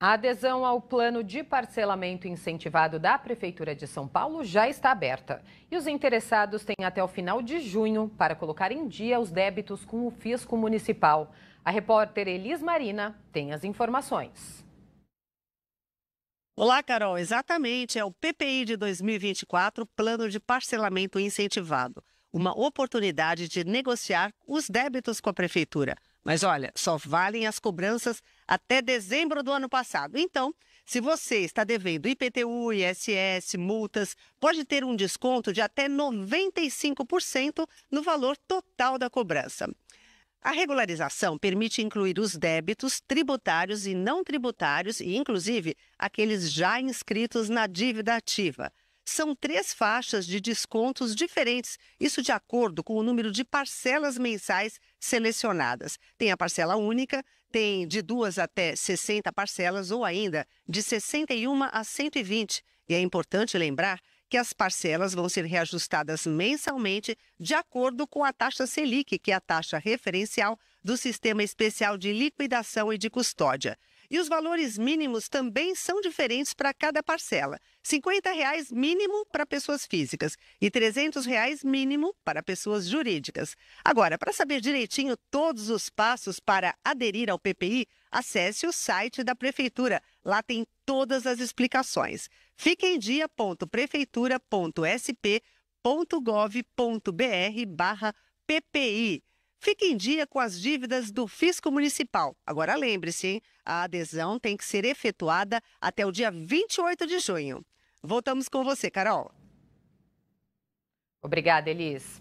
A adesão ao plano de parcelamento incentivado da Prefeitura de São Paulo já está aberta. E os interessados têm até o final de junho para colocar em dia os débitos com o fisco municipal. A repórter Elis Marina tem as informações. Olá, Carol. Exatamente, é o PPI de 2024 Plano de Parcelamento Incentivado uma oportunidade de negociar os débitos com a Prefeitura. Mas olha, só valem as cobranças até dezembro do ano passado. Então, se você está devendo IPTU, ISS, multas, pode ter um desconto de até 95% no valor total da cobrança. A regularização permite incluir os débitos tributários e não tributários e, inclusive, aqueles já inscritos na dívida ativa são três faixas de descontos diferentes, isso de acordo com o número de parcelas mensais selecionadas. Tem a parcela única, tem de duas até 60 parcelas ou ainda de 61 a 120. E é importante lembrar que as parcelas vão ser reajustadas mensalmente de acordo com a taxa Selic, que é a taxa referencial do Sistema Especial de Liquidação e de Custódia. E os valores mínimos também são diferentes para cada parcela. R$ 50,00 mínimo para pessoas físicas e R$ 300,00 mínimo para pessoas jurídicas. Agora, para saber direitinho todos os passos para aderir ao PPI, acesse o site da Prefeitura. Lá tem todas as explicações fiquemdia.prefeitura.sp.gov.br barra PPI. Fique em dia com as dívidas do Fisco Municipal. Agora lembre-se, a adesão tem que ser efetuada até o dia 28 de junho. Voltamos com você, Carol. Obrigada, Elis.